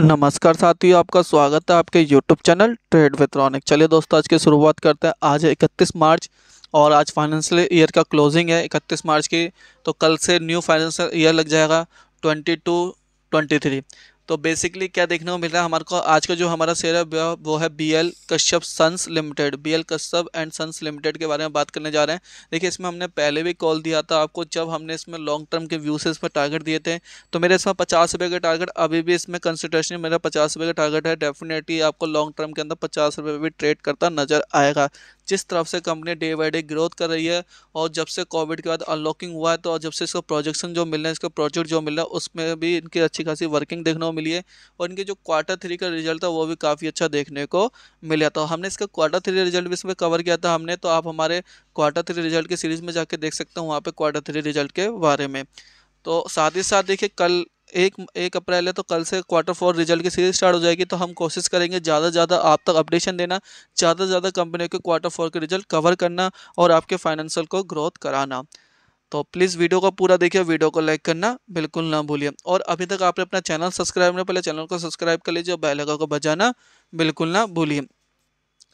नमस्कार साथियों आपका स्वागत है आपके YouTube चैनल ट्रेड विथ्रॉनिक चलिए दोस्तों आज की शुरुआत करते हैं आज है इकतीस मार्च और आज फाइनेंशियल ईयर का क्लोजिंग है 31 मार्च की तो कल से न्यू फाइनेंशियल ईयर लग जाएगा 22 23 तो बेसिकली क्या देखने को मिल रहा है हमारे को आज का जो हमारा शेयर है वो है B L Kashyap sons limited B L Kashyap and sons limited के बारे में बात करने जा रहे हैं देखिए इसमें हमने पहले भी कॉल दिया था आपको जब हमने इसमें लॉन्ग टर्म के व्यू से इसमें टारगेट दिए थे तो मेरे इसमें पचास रुपये का टारगेट अभी भी इसमें कंसिडरेशन मेरा पचास रुपये का टारगेट है डेफिनेटली आपको लॉन्ग टर्म के अंदर पचास रुपये भी ट्रेड करता नजर आएगा जिस तरफ से company day by day growth कर रही है और जब से कोविड के बाद अनलॉकिंग हुआ है तो जब से इसका प्रोजेक्शन जो मिल रहा है इसका प्रोजेक्ट जो मिल रहा है उसमें भी इनकी अच्छी खासी वर्किंग देखने को मिली है और इनके जो क्वार्टर थ्री का रिजल्ट था वो भी काफ़ी अच्छा देखने को मिला था हमने इसका क्वार्टर थ्री रिजल्ट भी इसमें कवर किया था हमने तो आप हमारे क्वार्टर थ्री रिजल्ट की सीरीज़ में जाके देख सकते हो वहाँ पर क्वार्टर थ्री रिजल्ट के बारे में तो साथ ही साथ देखिए कल एक एक अप्रैल है तो कल से क्वार्टर फोर रिजल्ट की सीरीज स्टार्ट हो जाएगी तो हम कोशिश करेंगे ज़्यादा से ज़्यादा आप तक अपडेशन देना ज़्यादा से ज़्यादा कंपनियों के क्वार्टर फोर के रिजल्ट कवर करना और आपके फाइनेंशियल को ग्रोथ कराना तो प्लीज़ वीडियो को पूरा देखिए वीडियो को लाइक करना बिल्कुल ना भूलिए और अभी तक आपने अपना चैनल सब्सक्राइब नहीं पहले चैनल को सब्सक्राइब कर लीजिए और बैलगा को बजाना बिल्कुल ना भूलिए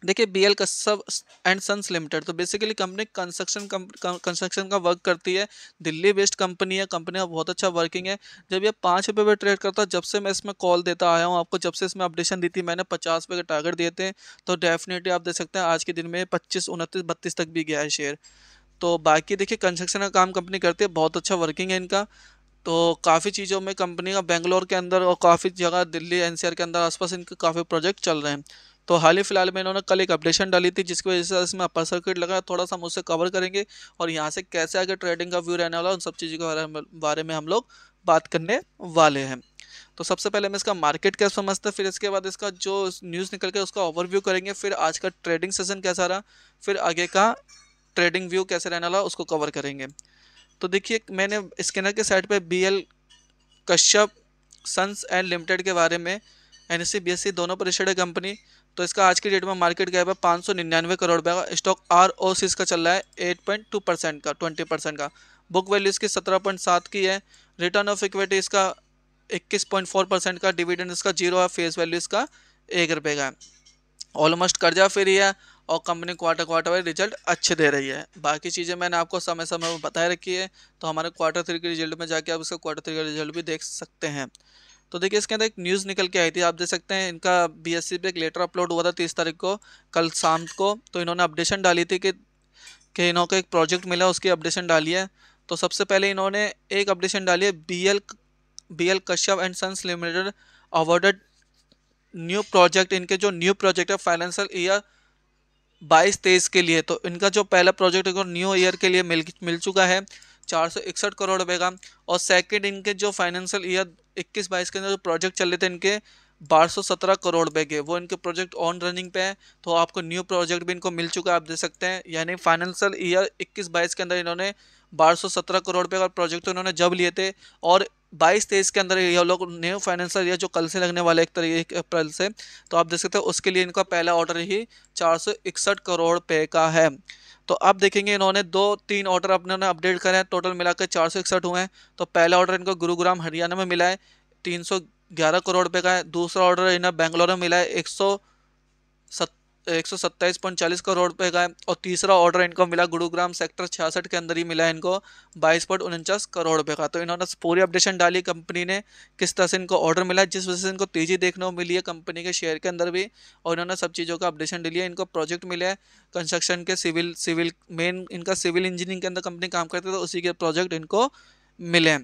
देखिए B L Kashyap and sons limited तो बेसिकली कंपनी कंस्ट्रक्शन कंस्ट्रक्शन का वर्क करती है दिल्ली बेस्ड कंपनी है कंपनी का बहुत अच्छा वर्किंग है जब ये पाँच रुपये पे ट्रेड करता जब से मैं इसमें कॉल देता आया हूँ आपको जब से इसमें अपडेशन दी थी मैंने पचास रुपये के टारगेट दिए थे तो डेफिनेटली आप देख सकते हैं आज के दिन में पच्चीस उनतीस बत्तीस तक भी गया है शेयर तो बाकी देखिए कंस्ट्रक्शन का काम कंपनी करती है बहुत अच्छा वर्किंग है इनका तो काफ़ी चीज़ों में कंपनी का बेंगलोर के अंदर और काफ़ी जगह दिल्ली एनसीआर के अंदर आसपास इनके काफ़ी प्रोजेक्ट चल रहे हैं तो हाल ही फिलहाल में इन्होंने कल एक अपडेशन डाली थी जिसकी वजह से इसमें अपर सर्किट लगा थोड़ा सा हम उससे कवर करेंगे और यहाँ से कैसे आगे ट्रेडिंग का व्यू रहने वाला उन सब चीज़ों के बारे में हम लोग बात करने वाले हैं तो सबसे पहले हम इसका मार्केट कैसे समझते हैं फिर इसके बाद इसका जो न्यूज़ निकल के उसका ओवरव्यू करेंगे फिर आज का ट्रेडिंग सेशन कैसा रहा फिर आगे का ट्रेडिंग व्यू कैसे रहने वाला उसको कवर करेंगे तो देखिए मैंने स्कैनर के साइड पे B L Kashyap sons and limited के बारे में N C B S C दोनों पर है कंपनी तो इसका आज की डेट में मार्केट गैप है पाँच सौ निन्यानवे करोड़ रुपये का स्टॉक आर ओ सी का चल रहा है एट पॉइंट टू परसेंट का ट्वेंटी परसेंट का बुक वैल्यू इसकी सत्रह पॉइंट सात की है रिटर्न ऑफ इक्विटी इसका इक्कीस पॉइंट फोर परसेंट का डिविडेंड इसका जीरो है फेस वैल्यू इसका एक रुपये का है ऑलमोस्ट कर्जा फ्री है और company quarter quarter wise result अच्छे दे रही है बाकी चीज़ें मैंने आपको समय समय पर बताए रखी है तो हमारे क्वार्टर थ्री के रिजल्ट में जाके आप इसका क्वार्टर थ्री का रिजल्ट भी देख सकते हैं तो देखिए इसके अंदर एक न्यूज़ निकल के आई थी आप देख सकते हैं इनका बीएससी पे एक लेटर अपलोड हुआ था तीस तारीख को कल शाम को तो इन्होंने अपडेशन डाली थी कि कि इन्हों को एक प्रोजेक्ट मिला उसकी अपडेशन डाली है तो सबसे पहले इन्होंने एक अपडेशन डाली है B L B L Kashyap and sons limited awarded new project इनके जो न्यू प्रोजेक्ट है फाइनेंशियल ईयर बाईस तेईस के लिए तो इनका जो पहला प्रोजेक्ट है न्यू ईयर के लिए मिल मिल चुका है चार करोड़ रुपए का और सेकंड इनके जो फाइनेंशियल ईयर इक्कीस बाईस के अंदर जो प्रोजेक्ट चले थे इनके 1217 करोड़ रुपए के वो इनके प्रोजेक्ट ऑन रनिंग पे है तो आपको न्यू प्रोजेक्ट भी इनको मिल चुका है आप देख सकते हैं यानी फाइनेंशियल ईयर 21 बाईस के अंदर इन्होंने 1217 करोड़ रुपए का प्रोजेक्ट तो इन्होंने जब लिए थे और बाईस तेईस के अंदर ये लोग न्यू फाइनेंशियल ईयर जो कल से लगने वाला एक तरीके अप्रैल से तो आप देख सकते हो उसके लिए इनका पहला ऑर्डर ही चार करोड़ पे का है तो अब देखेंगे इन्होंने दो तीन ऑर्डर अपने अपडेट करे हैं टोटल मिलाकर चार सौ इकसठ हुए हैं तो पहला ऑर्डर इनको गुरुग्राम हरियाणा में मिला है तीन सौ ग्यारह करोड़ रुपये का है दूसरा ऑर्डर इन्हें बेंगलोर में मिला है एक सौ एक सौ सत्ताईस पॉइंट चालीस करोड़ रुपए का है और तीसरा ऑर्डर इनको मिला गुरुग्राम सेक्टर छियासठ के अंदर ही मिला इनको बाईस पॉइंट उनचास करोड़ रुपए का तो इन्होंने पूरी अपडेशन डाली कंपनी ने किस तरह से इनको ऑर्डर मिला जिस वजह से इनको तेजी देखने को मिली है कंपनी के शेयर के अंदर भी और इन्होंने सब चीज़ों का अपडेशन डाली है इनको प्रोजेक्ट मिला है कंस्ट्रक्शन के सिविल सिविल मेन इनका सिविल इंजीनियरिंग के अंदर कंपनी काम करती है तो उसी के प्रोजेक्ट इनको मिले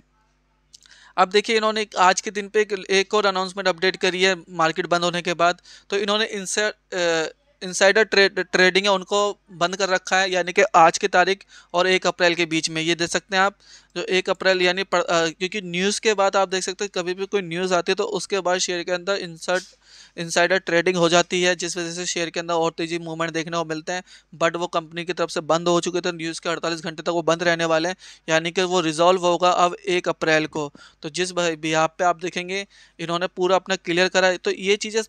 अब देखिए इन्होंने आज के दिन पे एक और अनाउंसमेंट अपडेट करी है मार्केट बंद होने के बाद तो इन्होंने इनसे इनसाइडर ट्रेड ट्रेडिंग है उनको बंद कर रखा है यानी कि आज की तारीख और एक अप्रैल के बीच में ये देख सकते हैं आप जो एक अप्रैल यानी क्योंकि न्यूज़ के बाद आप देख सकते हैं कभी भी कोई न्यूज़ आती है तो उसके बाद शेयर के अंदर इंसर्ट इंसाइडर ट्रेडिंग हो जाती है जिस वजह से शेयर के अंदर और तेजी मूवमेंट देखने को मिलते हैं बट वो कंपनी की तरफ से बंद हो चुके थे न्यूज़ के 48 घंटे तक वो बंद रहने वाले हैं यानी कि वो रिजॉल्व होगा अब एक अप्रैल को तो जिस बिहाब पे आप देखेंगे इन्होंने पूरा अपना क्लियर करा तो ये चीज़ें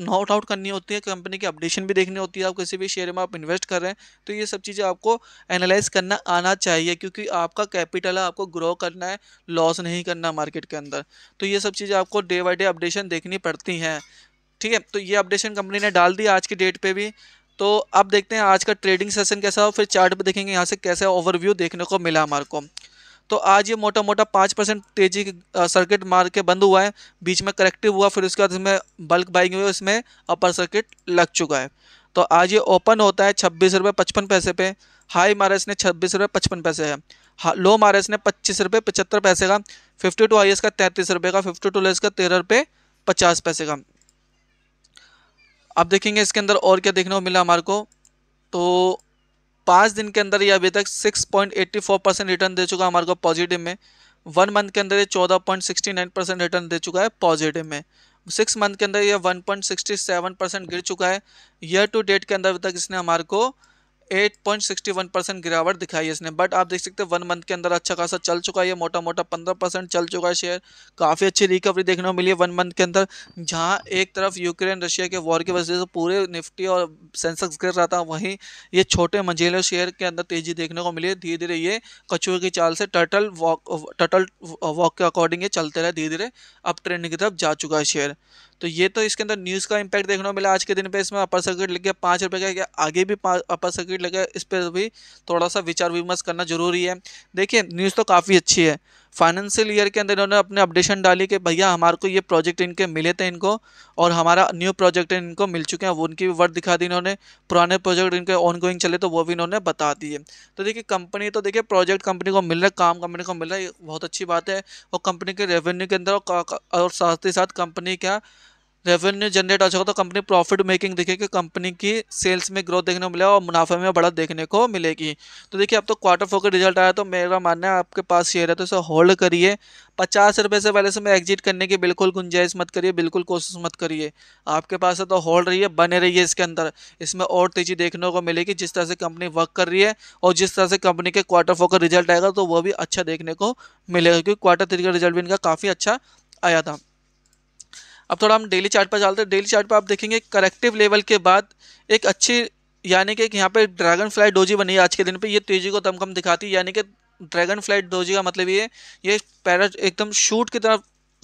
नॉट आउट करनी होती है कंपनी की अपडेशन भी देखनी होती है आप किसी भी शेयर में आप इन्वेस्ट कर रहे हैं तो ये सब चीज़ें आपको एनालाइज करना आना चाहिए क्योंकि आपका कैपिटल है आपको ग्रो करना है लॉस नहीं करना मार्केट के अंदर तो ये सब चीज़ें आपको डे बाई डे अपडेशन देखनी पड़ती हैं ठीक है तो ये अपडेशन कंपनी ने डाल दी आज की डेट पर भी तो अब देखते हैं आज का ट्रेडिंग सेशन कैसा हो फिर चार्ट पर देखेंगे यहाँ से कैसा ओवरव्यू देखने को मिला हमारे को तो आज ये मोटा मोटा पाँच परसेंट तेजी सर्किट मार के बंद हुआ है बीच में करेक्टिव हुआ फिर उसके बाद इसमें बल्क बाइंग हुई इसमें अपर सर्किट लग चुका है तो आज ये ओपन होता है छब्बीस रुपये पचपन पैसे पे हाई मारा इसने छब्बीस रुपये पचपन पैसे है लो मारा इसने पच्चीस रुपये पचहत्तर पैसे का फिफ्टी टू हाईएस्ट का तैंतीस रुपये का फिफ्टी टू लेस का तेरह रुपये पचास पैसे का अब देखेंगे इसके अंदर और क्या देखने को मिला हमारे को तो पाँच दिन के अंदर ये अभी तक 6.84 परसेंट रिटर्न दे चुका है हमारे को पॉजिटिव में वन मंथ के अंदर ये 14.69 परसेंट रिटर्न दे चुका है पॉजिटिव में सिक्स मंथ के अंदर ये 1.67 परसेंट गिर चुका है ईयर टू डेट के अंदर अभी तक इसने हमारे को 8.61 परसेंट गिरावट दिखाई है इसने बट आप देख सकते हैं वन मंथ के अंदर अच्छा खासा चल चुका है मोटा मोटा 15 परसेंट चल चुका है शेयर काफ़ी अच्छी रिकवरी देखने को मिली है वन मंथ के अंदर जहां एक तरफ यूक्रेन रशिया के वॉर की वजह से पूरे निफ्टी और सेंसेक्स गिर रहा था वहीं ये छोटे मंझेले शेयर के अंदर तेजी देखने को मिली है धीरे धीरे ये कछुए की चाल से टर्टल वॉक टर्टल वॉक के अकॉर्डिंग ये चलते रहे धीरे धीरे अब ट्रेंड की तरफ जा चुका है शेयर तो ये तो इसके अंदर न्यूज़ का इम्पैक्ट देखने को मिला आज के दिन पे इसमें अपर सर्किट लग गया पाँच रुपये का क्या आगे भी अपर सर्किट लग गया इस पर भी थोड़ा सा विचार विमर्श करना जरूरी है देखिए न्यूज़ तो काफ़ी अच्छी है फाइनेंशियल ईयर के अंदर इन्होंने अपने अपडेशन डाली कि भैया हमारे को ये प्रोजेक्ट इनके मिले थे इनको और हमारा न्यू प्रोजेक्ट इनको मिल चुके हैं वो उनकी भी वर्ड दिखा दी इन्होंने पुराने प्रोजेक्ट इनके ऑनगोइंग चले तो वो भी इन्होंने बता दिए तो देखिए कंपनी तो देखिए प्रोजेक्ट कंपनी को मिल रहा है काम कंपनी को मिल रहा है बहुत अच्छी बात है और कंपनी के रेवेन्यू के अंदर और साथ ही साथ कंपनी का रेवेन्यू जनरेट हो चुका तो कंपनी प्रॉफिट मेकिंग दिखेगी कंपनी की सेल्स में ग्रोथ देखने को मिलेगा और मुनाफे में बढ़त देखने को मिलेगी तो देखिए अब तो क्वार्टर फोर का रिजल्ट आया तो मेरा मानना है आपके पास शेयर है तो इसे होल्ड करिए पचास रुपये से पहले से मैं एग्जिट करने की बिल्कुल गुंजाइश मत करिए बिल्कुल कोशिश मत करिए आपके पास है तो होल्ड रहिए बने रहिए इसके अंदर इसमें और तेज़ी देखने को मिलेगी जिस तरह से कंपनी वर्क कर रही है और जिस तरह से कंपनी के क्वार्टर फोर का रिजल्ट आएगा तो वह भी अच्छा देखने को मिलेगा क्योंकि क्वार्टर थ्री का रिजल्ट भी इनका काफ़ी अच्छा आया था अब थोड़ा हम डेली चार्ट पर चलते हैं डेली चार्ट पर आप देखेंगे करेक्टिव लेवल के बाद एक अच्छी यानी कि यहाँ पे ड्रैगन फ्लाइट डोजी बनी है आज के दिन पे ये तेजी को दमकम दिखाती है यानी कि ड्रैगन फ्लाइट डोजी का मतलब ये ये पैरा एकदम शूट की तरफ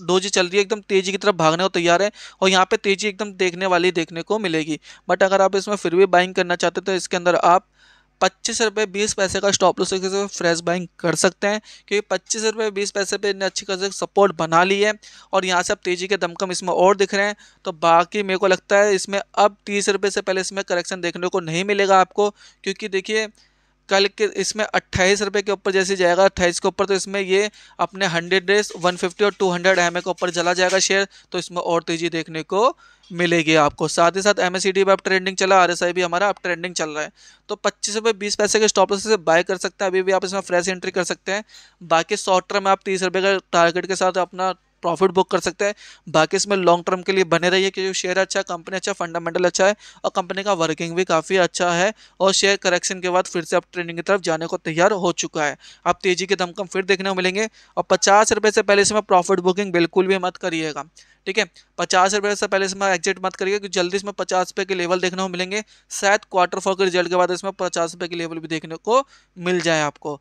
डोजी चल रही है एकदम तेजी की तरफ भागने को तैयार है और यहाँ पे तेजी एकदम देखने वाली देखने को मिलेगी बट अगर आप इसमें फिर भी बाइंग करना चाहते तो इसके अंदर आप पच्चीस रुपये बीस पैसे का स्टॉप लॉस से फ्रेश बाइंग कर सकते हैं क्योंकि पच्चीस रुपये बीस पैसे पे इन्हें अच्छी खासी सपोर्ट बना ली है और यहाँ से अब तेज़ी के दमकम इसमें और दिख रहे हैं तो बाकी मेरे को लगता है इसमें अब तीस रुपये से पहले इसमें करेक्शन देखने को नहीं मिलेगा आपको क्योंकि देखिए कल के इसमें अट्ठाईस रुपये के ऊपर जैसे जाएगा अट्ठाईस के ऊपर तो इसमें ये अपने हंड्रेड डेज वन फिफ्टी और टू हंड्रेड एम के ऊपर चला जाएगा शेयर तो इसमें और तेज़ी देखने को मिलेगी आपको साथ ही साथ एम एस भी अब ट्रेंडिंग चला आर एस आई भी हमारा अब ट्रेंडिंग चल रहा है तो पच्चीस रुपये बीस पैसे के स्टॉप से बाय कर सकते हैं अभी भी आप इसमें फ्रेश एंट्री कर सकते हैं बाकी शॉर्ट टर्म आप तीस रुपये का टारगेट के साथ अपना प्रॉफिट बुक कर सकते हैं बाकी इसमें लॉन्ग टर्म के लिए बने रहिए कि शेयर अच्छा कंपनी अच्छा फंडामेंटल अच्छा है और कंपनी का वर्किंग भी काफ़ी अच्छा है और शेयर करेक्शन के बाद फिर से आप ट्रेडिंग की तरफ जाने को तैयार हो चुका है आप तेज़ी के दमकम फिर देखने को मिलेंगे और पचास रुपए से पहले इसमें प्रॉफिट बुकिंग बिल्कुल भी मत करिएगा ठीक है पचास रुपये से पहले इसमें एग्जिट मत करिएगा क्योंकि जल्दी इसमें पचास रुपये के लेवल देखने को मिलेंगे शायद क्वार्टर फोर के रिजल्ट के बाद इसमें पचास रुपये के लेवल भी देखने को मिल जाए आपको